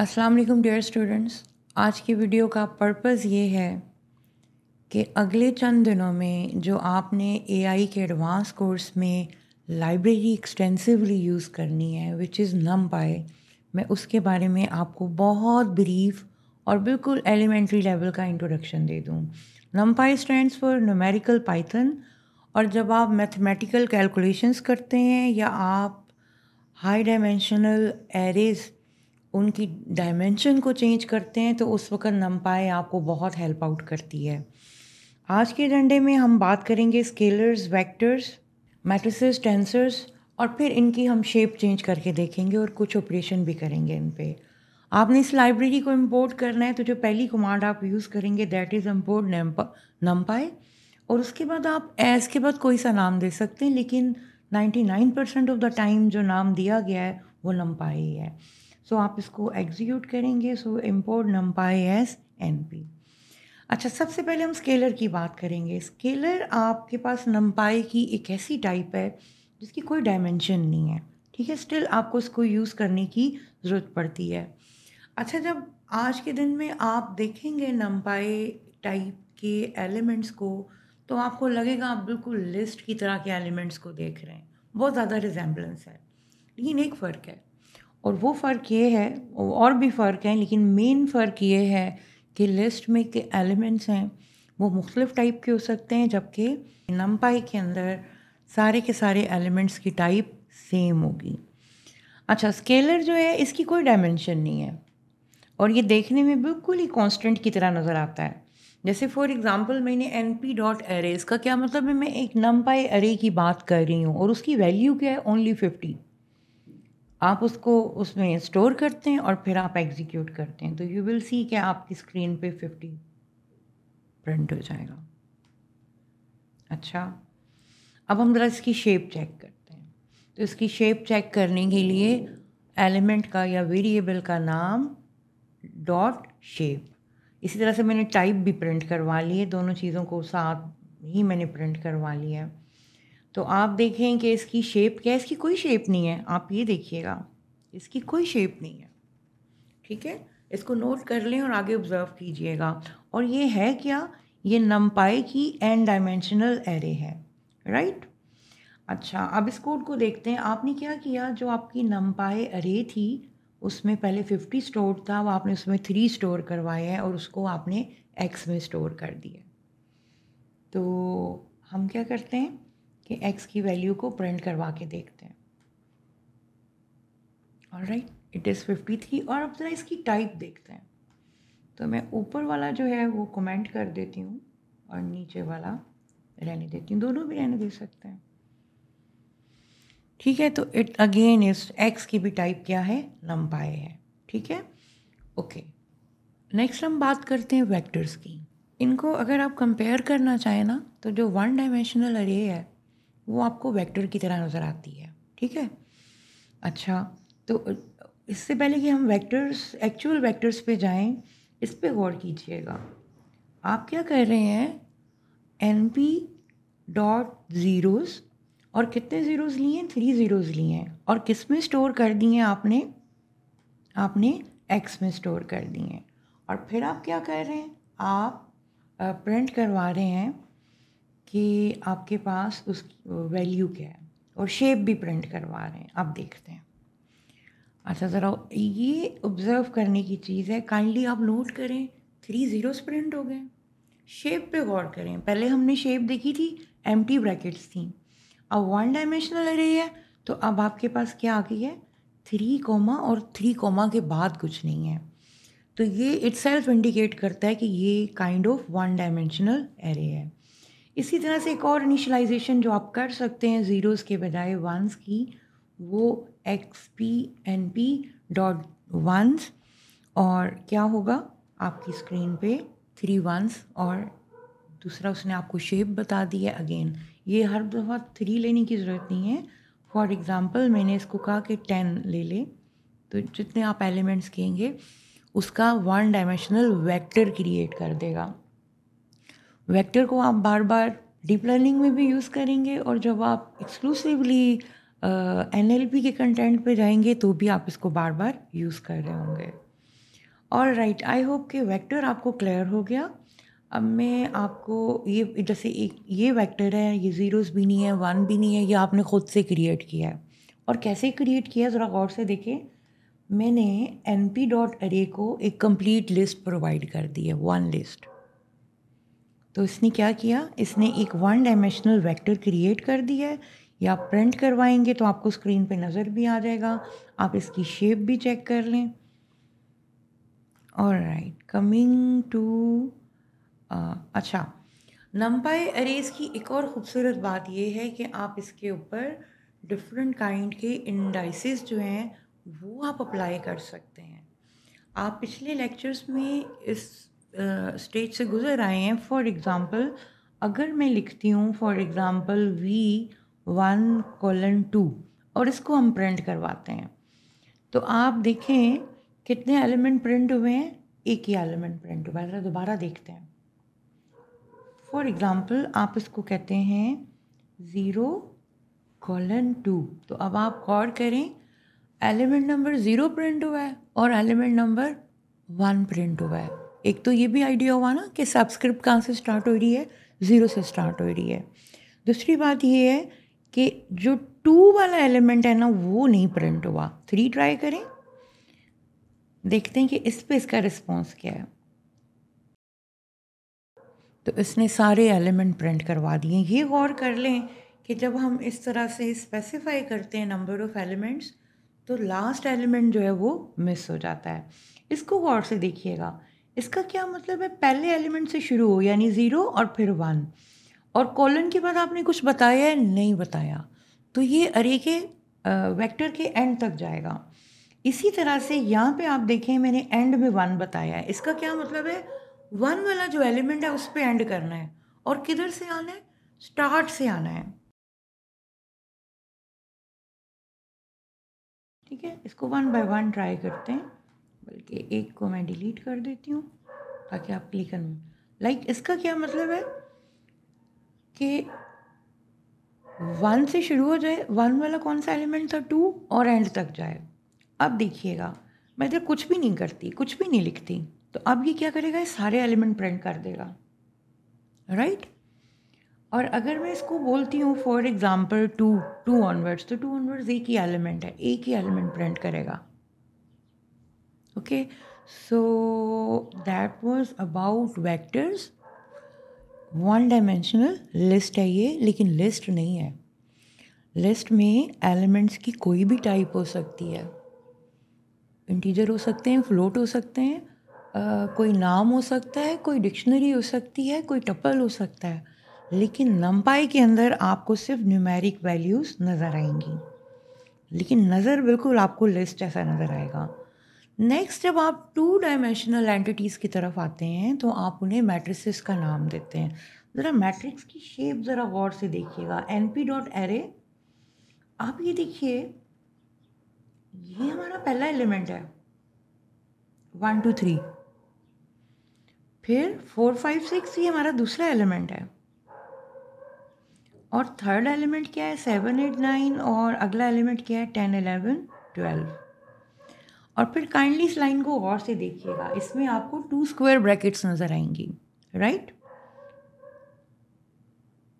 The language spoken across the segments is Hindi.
अस्सलाम वालेकुम डियर स्टूडेंट्स आज की वीडियो का पर्पस ये है कि अगले चंद दिनों में जो आपने एआई के एडवांस कोर्स में लाइब्रेरी एक्सटेंसिवली यूज़ करनी है विच इज़ नम पाए मैं उसके बारे में आपको बहुत ब्रीफ और बिल्कुल एलिमेंट्री लेवल का इंट्रोडक्शन दे दूँ NumPy stands for numerical Python और जब आप मैथमेटिकल कैलकुलेशंस करते हैं या आप हाई डायमेंशनल एरेज़ उनकी डायमेंशन को चेंज करते हैं तो उस वक्त नंपाई आपको बहुत हेल्प आउट करती है आज के डंडे में हम बात करेंगे स्केलर्स वेक्टर्स मैट्रिसेस टेंसर्स और फिर इनकी हम शेप चेंज करके देखेंगे और कुछ ऑपरेशन भी करेंगे इन पर आपने इस लाइब्रेरी को इम्पोर्ट करना है तो जो पहली कमांड आप यूज़ करेंगे that is import NumPy NumPy और उसके बाद आप एस के बाद कोई सा नाम दे सकते हैं लेकिन 99 परसेंट ऑफ द टाइम जो नाम दिया गया है वो नम्पाई है सो तो आप इसको एग्जीक्यूट करेंगे so import NumPy as N P अच्छा सबसे पहले हम स्केलर की बात करेंगे स्केलर आपके पास नम्पाई की एक ऐसी टाइप है जिसकी कोई डायमेंशन नहीं है ठीक है स्टिल आपको इसको यूज़ करने की ज़रूरत पड़ती है अच्छा जब आज के दिन में आप देखेंगे नम्पाई टाइप के एलिमेंट्स को तो आपको लगेगा आप बिल्कुल लिस्ट की तरह के एलिमेंट्स को देख रहे हैं बहुत ज़्यादा रिजेंबलेंस है लेकिन एक फ़र्क है और वो फ़र्क ये है और भी फ़र्क है लेकिन मेन फ़र्क ये है कि लिस्ट में के एलिमेंट्स हैं वो मुख्तलिफ़ टाइप के हो सकते हैं जबकि नम्पाई के अंदर सारे के सारे एलिमेंट्स की टाइप सेम होगी अच्छा स्केलर जो है इसकी कोई डायमेंशन नहीं है और ये देखने में बिल्कुल ही कांस्टेंट की तरह नज़र आता है जैसे फॉर एग्ज़ाम्पल मैंने एन पी डॉट एरे इसका क्या मतलब है मैं एक नम्पाई एरे की बात कर रही हूँ और उसकी वैल्यू क्या है ओनली फिफ्टी आप उसको उसमें स्टोर करते हैं और फिर आप एग्जीक्यूट करते हैं तो यू विल सी कि आपकी स्क्रीन पे फिफ्टी प्रिंट हो जाएगा अच्छा अब हम ज़रा इसकी शेप चेक करते हैं तो इसकी शेप चेक करने के लिए एलिमेंट का या वेरिएबल का नाम डॉट शेप इसी तरह से मैंने टाइप भी प्रिंट करवा ली है दोनों चीज़ों को साथ ही मैंने प्रिंट करवा लिया है तो आप देखें कि इसकी शेप क्या है इसकी कोई शेप नहीं है आप ये देखिएगा इसकी कोई शेप नहीं है ठीक है इसको नोट कर लें और आगे ऑब्ज़र्व कीजिएगा और ये है क्या ये नम्पाई की एन डायमेंशनल एरे है राइट अच्छा अब इस कोड को देखते हैं आपने क्या किया जो आपकी नम्पाई एरे थी उसमें पहले फिफ्टी स्टोर था वो आपने उसमें थ्री स्टोर करवाए हैं और उसको आपने एक्स में स्टोर कर दिया तो हम क्या करते हैं कि x की वैल्यू को प्रिंट करवा के देखते हैं और right it is fifty three और अब ज़रा इसकी टाइप देखते हैं तो मैं ऊपर वाला जो है वो कमेंट कर देती हूँ और नीचे वाला रहने देती हूँ दोनों भी रहने दे सकते हैं ठीक है तो इट अगेन इस एक्स की भी टाइप क्या है लंबाई है ठीक है ओके नेक्स्ट हम बात करते हैं वेक्टर्स की इनको अगर आप कंपेयर करना चाहें ना तो जो वन डायमेंशनल अरे है वो आपको वेक्टर की तरह नज़र आती है ठीक है अच्छा तो इससे पहले कि हम वेक्टर्स एक्चुअल वेक्टर्स पे जाएं इस पे गौर कीजिएगा आप क्या कर रहे हैं एन पी डॉट ज़ीरोज़ और कितने ज़ीरोज़ लिए हैं थ्री ज़ीरोज़ लिए हैं और किस में स्टोर कर दिए हैं आपने आपने एक्स में स्टोर कर दिए हैं और फिर आप क्या कर रहे हैं आप प्रिंट करवा रहे हैं कि आपके पास उसकी वैल्यू क्या है और शेप भी प्रिंट करवा रहे हैं आप देखते हैं अच्छा ज़रा ये ऑब्ज़र्व करने की चीज़ है काइंडली आप नोट करें थ्री ज़ीरोस प्रिंट हो गए शेप पे गौर करें पहले हमने शेप देखी थी एम ब्रैकेट्स थी अब वन डायमेंशनल अरे है तो अब आपके पास क्या आ गई है थ्री कोमा और थ्री कोमा के बाद कुछ नहीं है तो ये इट्स सेल्फ इंडिकेट करता है कि ये kind of one dimensional array है इसी तरह से एक और इनिशलाइजेशन जो आप कर सकते हैं ज़ीरोज़ के बजाय वंस की वो X P N P dot ones और क्या होगा आपकी स्क्रीन पे थ्री वंस और दूसरा उसने आपको शेप बता दी है अगेन ये हर दफ़ा थ्री लेने की ज़रूरत नहीं है फॉर एग्ज़ाम्पल मैंने इसको कहा कि टेन ले ले तो जितने आप एलिमेंट्स कहेंगे उसका वन डायमेंशनल वेक्टर क्रिएट कर देगा वेक्टर को आप बार बार डीप लर्निंग में भी यूज़ करेंगे और जब आप एक्सक्लूसिवली एन uh, के कंटेंट पे जाएंगे तो भी आप इसको बार बार यूज़ कर रहे होंगे और राइट आई होप कि वेक्टर आपको क्लियर हो गया अब मैं आपको ये जैसे एक ये वेक्टर है ये ज़ीरोज़ भी नहीं है वन भी नहीं है ये आपने ख़ुद से क्रिएट किया है और कैसे क्रिएट किया है ज़रा गौर से देखें मैंने एन पी डॉट अरे को एक कंप्लीट लिस्ट प्रोवाइड कर दी है वन लिस्ट तो इसने क्या किया इसने एक वन डायमेंशनल वेक्टर क्रिएट कर दिया है या प्रिंट करवाएंगे तो आपको स्क्रीन पे नज़र भी आ जाएगा आप इसकी शेप भी चेक कर लें और राइट कमिंग टू अच्छा नम्पाई अरेज की एक और ख़ूबसूरत बात यह है कि आप इसके ऊपर डिफरेंट काइंड के इंडाइसिस जो हैं वो आप अप्लाई कर सकते हैं आप पिछले लेक्चर्स में इस स्टेज से गुजर आए हैं फॉर एग्ज़ाम्पल अगर मैं लिखती हूँ for example V one colon two और इसको हम प्रिंट करवाते हैं तो आप देखें कितने एलिमेंट प्रिंट हुए हैं एक ही एलिमेंट प्रिंट हुआ है दोबारा देखते हैं फॉर एग्ज़ाम्पल आप इसको कहते हैं ज़ीरो कॉलन टू तो अब आप गौर करें एलिमेंट नंबर ज़ीरो प्रिंट हुआ है और एलिमेंट नंबर वन प्रिंट हुआ है एक तो ये भी आइडिया हुआ ना कि सब्सक्रिप्ट कहाँ से स्टार्ट हो रही है ज़ीरो से स्टार्ट हो रही है दूसरी बात ये है कि जो टू वाला एलिमेंट है ना वो नहीं प्रिंट हुआ थ्री ट्राई करें देखते हैं कि इस पे इसका रिस्पॉन्स क्या है तो इसने सारे एलिमेंट प्रिंट करवा दिए ये गौर कर लें कि जब हम इस तरह से स्पेसिफाई करते हैं नंबर ऑफ़ एलिमेंट्स तो लास्ट एलिमेंट जो है वो मिस हो जाता है इसको गौर से देखिएगा इसका क्या मतलब है पहले एलिमेंट से शुरू हो यानी ज़ीरो और फिर वन और कॉलन के बाद आपने कुछ बताया है नहीं बताया तो ये अरे के वेक्टर के एंड तक जाएगा इसी तरह से यहाँ पे आप देखें मैंने एंड में वन बताया है इसका क्या मतलब है वन वाला जो एलिमेंट है उस पर एंड करना है और किधर से आना है स्टार्ट से आना है ठीक है इसको वन बाय वन ट्राई करते हैं बल्कि एक को मैं डिलीट कर देती हूँ ताकि आप क्लिक करें लाइक इसका क्या मतलब है कि वन से शुरू हो जाए वन वाला कौन सा एलिमेंट था टू और एंड तक जाए अब देखिएगा मैं इधर कुछ भी नहीं करती कुछ भी नहीं लिखती तो अब ये क्या करेगा ये सारे एलिमेंट प्रिंट कर देगा राइट और अगर मैं इसको बोलती हूँ for example two two onwards तो टू ऑनवर्ड्स एक ही एलिमेंट है एक ही एलिमेंट प्रिंट करेगा okay so that was about vectors one dimensional list है ये लेकिन लिस्ट नहीं है लिस्ट में एलिमेंट्स की कोई भी टाइप हो सकती है इंटीजर हो सकते हैं फ्लोट हो सकते हैं आ, कोई नाम हो सकता है कोई डिक्शनरी हो सकती है कोई टपल हो सकता है लेकिन नम्पाई के अंदर आपको सिर्फ न्यूमेरिक वैल्यूज़ नज़र आएंगी लेकिन नज़र बिल्कुल आपको लिस्ट ऐसा नज़र आएगा नेक्स्ट जब आप टू डायमेंशनल एंटिटीज़ की तरफ आते हैं तो आप उन्हें मैट्रिसेस का नाम देते हैं ज़रा मैट्रिक्स की शेप ज़रा गौर से देखिएगा एन पी डॉट एरे आप ये देखिए ये हमारा पहला एलिमेंट है वन टू थ्री फिर फोर फाइव सिक्स ये हमारा दूसरा एलिमेंट है और थर्ड एलिमेंट क्या है सेवन एट नाइन और अगला एलिमेंट क्या है टेन एलेवन ट्वेल्व और फिर काइंडली इस लाइन को गौर से देखिएगा इसमें आपको टू स्क्वायर ब्रैकेट्स नज़र आएंगी राइट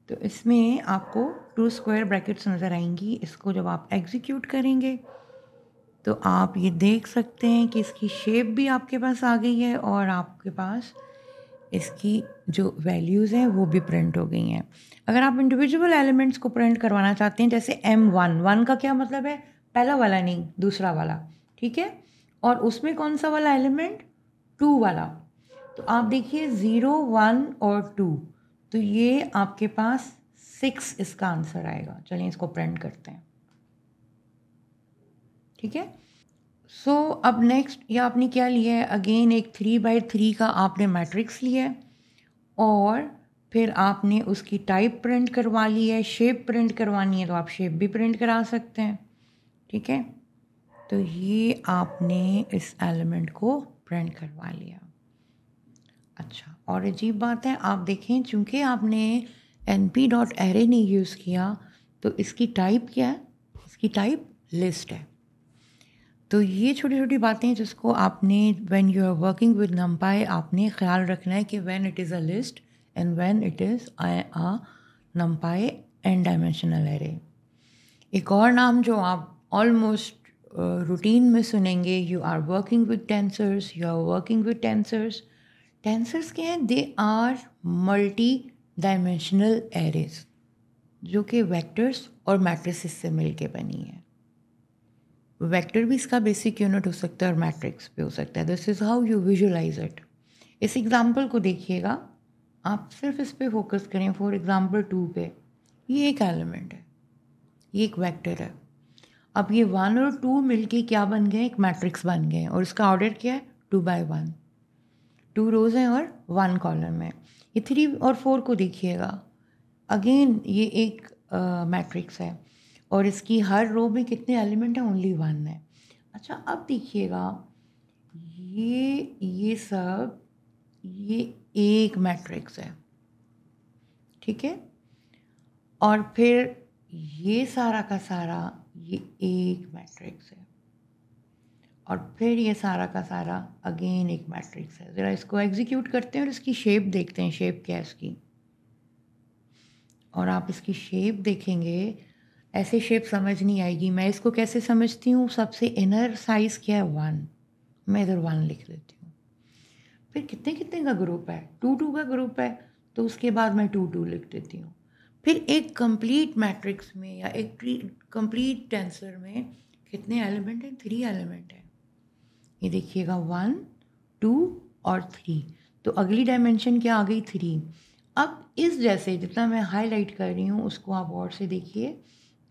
तो इसमें आपको टू स्क्वायर ब्रैकेट्स नज़र आएंगी इसको जब आप एग्जीक्यूट करेंगे तो आप ये देख सकते हैं कि इसकी शेप भी आपके पास आ गई है और आपके पास इसकी जो वैल्यूज़ हैं वो भी प्रिंट हो गई हैं अगर आप इंडिविजुअल एलिमेंट्स को प्रिंट करवाना चाहते हैं जैसे एम वन वन का क्या मतलब है पहला वाला नहीं दूसरा वाला ठीक है और उसमें कौन सा वाला एलिमेंट टू वाला तो आप देखिए ज़ीरो वन और टू तो ये आपके पास सिक्स इसका आंसर आएगा चलिए इसको प्रिंट करते हैं ठीक है सो so, अब नेक्स्ट ये आपने क्या लिया है अगेन एक थ्री बाई थ्री का आपने मैट्रिक्स लिया है और फिर आपने उसकी टाइप प्रिंट करवा ली है शेप प्रिंट करवानी है तो आप शेप भी प्रिंट करा सकते हैं ठीक है तो ये आपने इस एलिमेंट को प्रिंट करवा लिया अच्छा और अजीब बात है आप देखें चूँकि आपने एन पी डॉट एरे नहीं यूज़ किया तो इसकी टाइप क्या है इसकी टाइप लिस्ट है तो ये छोटी छोटी बातें जिसको आपने when you are working with py आपने ख्याल रखना है कि when it is a list and when it is I a py N dimensional array एक और नाम जो आप ऑलमोस्ट रूटीन में सुनेंगे you are working with tensors you are working with tensors tensors के हैं they are multi dimensional arrays जो कि वेक्टर्स और मैट्रिसेस से मिल बनी है वेक्टर भी इसका बेसिक यूनिट हो सकता है और मैट्रिक्स भी हो सकता है this is how you visualise it इस एग्ज़ाम्पल को देखिएगा आप सिर्फ इस पर फोकस करें फॉर एग्ज़ाम्पल टू पे ये एक एलिमेंट है ये एक वेक्टर है अब ये वन और टू मिलके क्या बन गए एक मैट्रिक्स बन गए और इसका ऑर्डर क्या है two by one two rows हैं और वन कॉलम है ये थ्री और फोर को देखिएगा अगेन ये एक मैट्रिक्स है और इसकी हर रो में कितने एलिमेंट हैं ओनली वन है अच्छा अब देखिएगा ये ये सब ये एक मैट्रिक्स है ठीक है और फिर ये सारा का सारा ये एक मैट्रिक्स है और फिर ये सारा का सारा अगेन एक मैट्रिक्स है ज़रा इसको एग्जीक्यूट करते हैं और इसकी शेप देखते हैं शेप क्या है इसकी और आप इसकी शेप देखेंगे ऐसे शेप समझ नहीं आएगी मैं इसको कैसे समझती हूँ सबसे इनर साइज़ क्या है वन मैं इधर वन लिख देती हूँ फिर कितने कितने का ग्रुप है टू टू का ग्रुप है तो उसके बाद मैं टू टू लिख देती हूँ फिर एक कंप्लीट मैट्रिक्स में या एक कंप्लीट टेंसर में कितने एलिमेंट हैं थ्री एलिमेंट हैं ये देखिएगा वन टू और थ्री तो अगली डायमेंशन क्या आ गई थ्री अब इस जैसे जितना मैं हाईलाइट कर रही हूँ उसको आप और से देखिए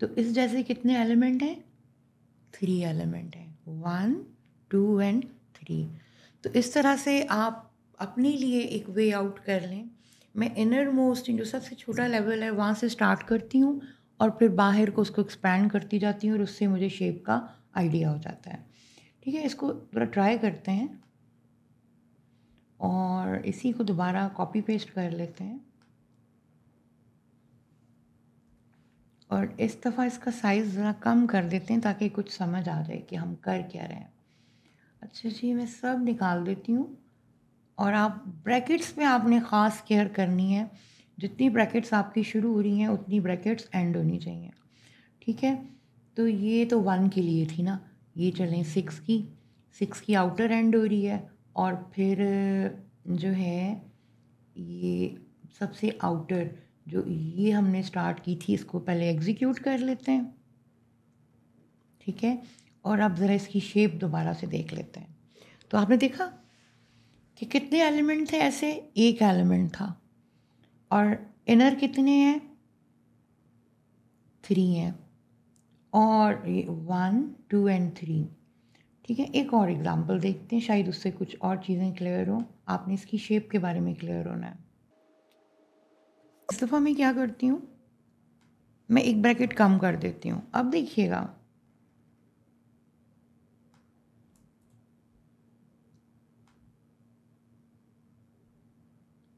तो इस जैसे कितने एलिमेंट हैं थ्री एलिमेंट हैं वन टू एंड थ्री तो इस तरह से आप अपने लिए एक वे आउट कर लें मैं इनर मोस्ट जो सबसे छोटा लेवल है वहाँ से स्टार्ट करती हूँ और फिर बाहर को उसको एक्सपैंड करती जाती हूँ और उससे मुझे शेप का आइडिया हो जाता है ठीक है इसको थोड़ा ट्राई करते हैं और इसी को दोबारा कॉपी पेस्ट कर लेते हैं और इस दफ़ा इसका साइज़ ज़रा कम कर देते हैं ताकि कुछ समझ आ जाए कि हम कर क्या रहे हैं अच्छा जी मैं सब निकाल देती हूँ और आप ब्रैकेट्स में आपने ख़ास केयर करनी है जितनी ब्रैकेट्स आपकी शुरू हो रही हैं उतनी ब्रैकेट्स एंड होनी चाहिए ठीक है तो ये तो वन के लिए थी ना ये चलें सिक्स की सिक्स की आउटर एंड हो रही है और फिर जो है ये सबसे आउटर जो ये हमने स्टार्ट की थी इसको पहले एग्जीक्यूट कर लेते हैं ठीक है और अब ज़रा इसकी शेप दोबारा से देख लेते हैं तो आपने देखा कि कितने एलिमेंट थे ऐसे एक एलिमेंट था और इनर कितने हैं थ्री हैं और वन टू एंड थ्री ठीक है एक और एग्जांपल देखते हैं शायद उससे कुछ और चीज़ें क्लियर हो आपने इसकी शेप के बारे में क्लियर होना है इस दफ़ा मैं क्या करती हूँ मैं एक ब्रैकेट कम कर देती हूँ अब देखिएगा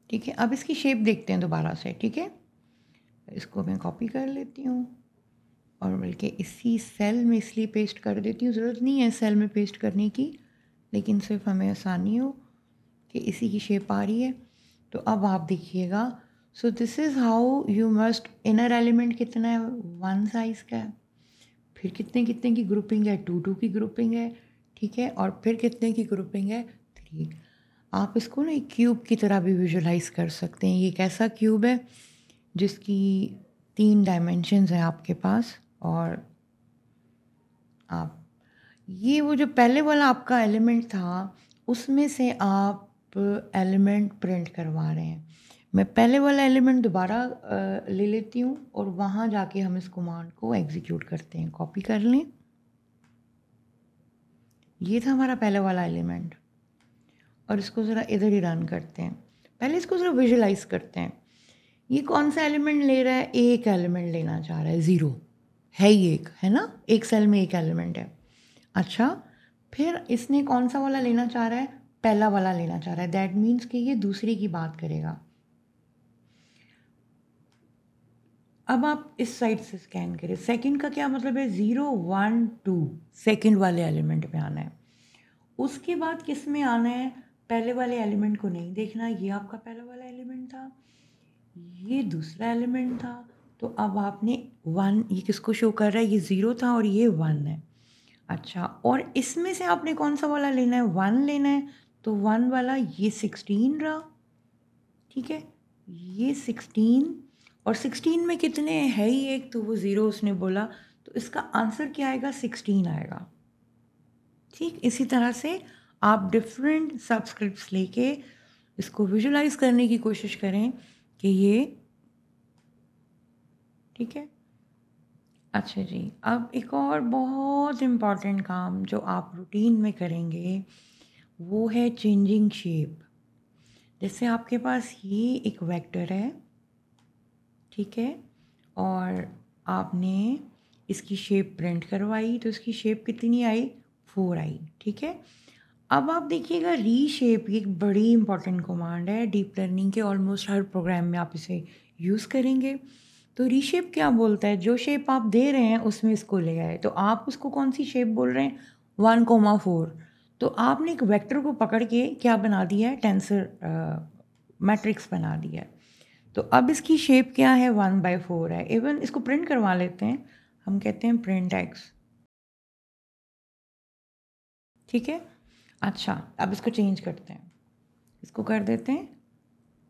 ठीक है अब इसकी शेप देखते हैं दोबारा से ठीक है इसको मैं कॉपी कर लेती हूँ और बल्कि इसी सेल में इसलिए पेस्ट कर देती हूँ ज़रूरत नहीं है सेल में पेस्ट करने की लेकिन सिर्फ हमें आसानी हो कि इसी की शेप आ रही है तो अब आप देखिएगा so this is how you must inner element कितना है वन साइज़ का है फिर कितने कितने की ग्रुपिंग है टू टू की ग्रुपिंग है ठीक है और फिर कितने की ग्रुपिंग है थ्री आप इसको ना एक क्यूब की तरह भी विजुलाइज़ कर सकते हैं ये एक ऐसा क्यूब है जिसकी तीन डायमेंशनस हैं आपके पास और आप ये वो जो पहले वाला आपका एलिमेंट था उसमें से आप एलिमेंट प्रिंट करवा रहे हैं मैं पहले वाला एलिमेंट दोबारा ले लेती हूँ और वहाँ जाके हम इस कमांड को एग्जीक्यूट करते हैं कॉपी कर लें ये था हमारा पहले वाला एलिमेंट और इसको ज़रा इधर ही रन करते हैं पहले इसको ज़रा विजुलाइज करते हैं ये कौन सा एलिमेंट ले रहा है एक एलिमेंट लेना चाह रहा है ज़ीरो है ही एक है ना एक सेल में एक एलिमेंट है अच्छा फिर इसने कौन सा वाला लेना चाह रहा है पहला वाला लेना चाह रहा है दैट मीन्स कि ये दूसरे की बात करेगा अब आप इस साइड से स्कैन करें सेकंड का क्या मतलब है ज़ीरो वन टू सेकंड वाले एलिमेंट में आना है उसके बाद किस में आना है पहले वाले एलिमेंट को नहीं देखना ये आपका पहला वाला एलिमेंट था ये दूसरा एलिमेंट था तो अब आपने वन ये किसको शो कर रहा है ये ज़ीरो था और ये वन है अच्छा और इसमें से आपने कौन सा वाला लेना है वन लेना है तो वन वाला ये सिक्सटीन रहा ठीक है ये सिक्सटीन और सिक्सटीन में कितने है ही एक तो वो ज़ीरो उसने बोला तो इसका आंसर क्या आएगा सिक्सटीन आएगा ठीक इसी तरह से आप डिफरेंट सब्सक्रिप्ट लेके इसको विजुलाइज करने की कोशिश करें कि ये ठीक है अच्छा जी अब एक और बहुत इम्पॉर्टेंट काम जो आप रूटीन में करेंगे वो है चेंजिंग शेप जैसे आपके पास ये एक वेक्टर है ठीक है और आपने इसकी शेप प्रिंट करवाई तो इसकी शेप कितनी आई फोर आई ठीक है अब आप देखिएगा रीशेप एक बड़ी इंपॉर्टेंट कमांड है डीप लर्निंग के ऑलमोस्ट हर प्रोग्राम में आप इसे यूज़ करेंगे तो रीशेप क्या बोलता है जो शेप आप दे रहे हैं उसमें इसको ले आए तो आप उसको कौन सी शेप बोल रहे हैं वन कोमा फोर तो आपने एक वेक्टर को पकड़ के क्या बना दिया है टेंसर मैट्रिक्स बना दिया है तो अब इसकी शेप क्या है वन बाई फोर है इवन इसको प्रिंट करवा लेते हैं हम कहते हैं प्रिंट एक्स ठीक है अच्छा अब इसको चेंज करते हैं इसको कर देते हैं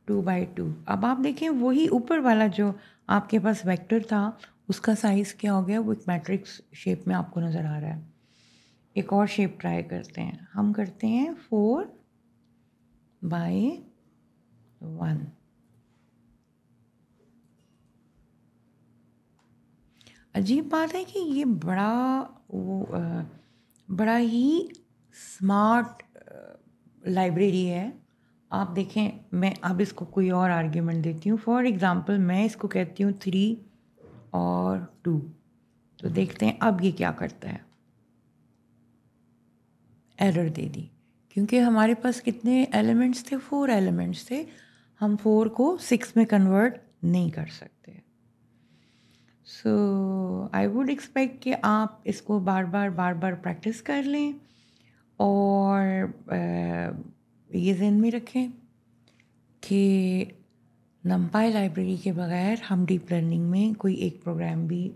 टू बाई टू अब आप देखें वही ऊपर वाला जो आपके पास वेक्टर था उसका साइज़ क्या हो गया वो एक मैट्रिक्स शेप में आपको नज़र आ रहा है एक और शेप ट्राई करते हैं हम करते हैं फोर बाई वन अजीब बात है कि ये बड़ा वो बड़ा ही स्मार्ट लाइब्रेरी है आप देखें मैं अब इसको कोई और आर्ग्यूमेंट देती हूँ फॉर एग्ज़ाम्पल मैं इसको कहती हूँ थ्री और टू तो देखते हैं अब ये क्या करता है एरर दे दी क्योंकि हमारे पास कितने एलिमेंट्स थे फोर एलिमेंट्स थे हम फोर को सिक्स में कन्वर्ट नहीं कर सकते सो आई वुड एक्सपेक्ट कि आप इसको बार बार बार बार प्रैक्टिस कर लें और eh, ये जहन में रखें कि नंपाई लाइब्रेरी के बगैर हम डीप लर्निंग में कोई एक प्रोग्राम भी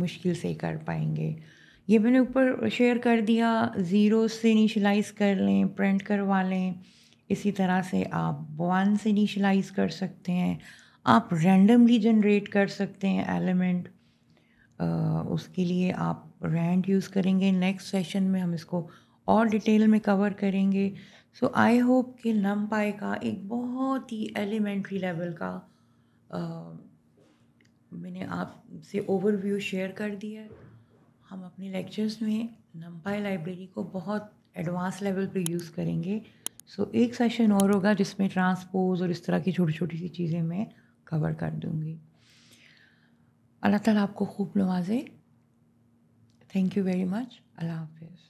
मुश्किल से कर पाएंगे ये मैंने ऊपर शेयर कर दिया ज़ीरो से इनिशलाइज कर लें प्रिंट करवा लें इसी तरह से आप वन से इनिशलाइज कर सकते हैं आप रैंडमली जनरेट कर सकते हैं एलिमेंट उसके लिए आप रैंड यूज़ करेंगे नेक्स्ट सेशन में हम इसको और डिटेल में कवर करेंगे सो आई होप कि नम पाए का एक बहुत ही एलिमेंट्री लेवल का आ, मैंने आपसे ओवरव्यू शेयर कर दिया हम अपने लेक्चर्स में नम्पाई लाइब्रेरी को बहुत एडवांस लेवल पे यूज़ करेंगे सो so, एक सेशन और होगा जिसमें ट्रांसपोज और इस तरह की छोटी छोटी सी चीज़ें मैं कवर कर दूँगी अल्लाह ताला आपको खूब नवाजे थैंक यू वेरी मच अल्लाह हाफिज़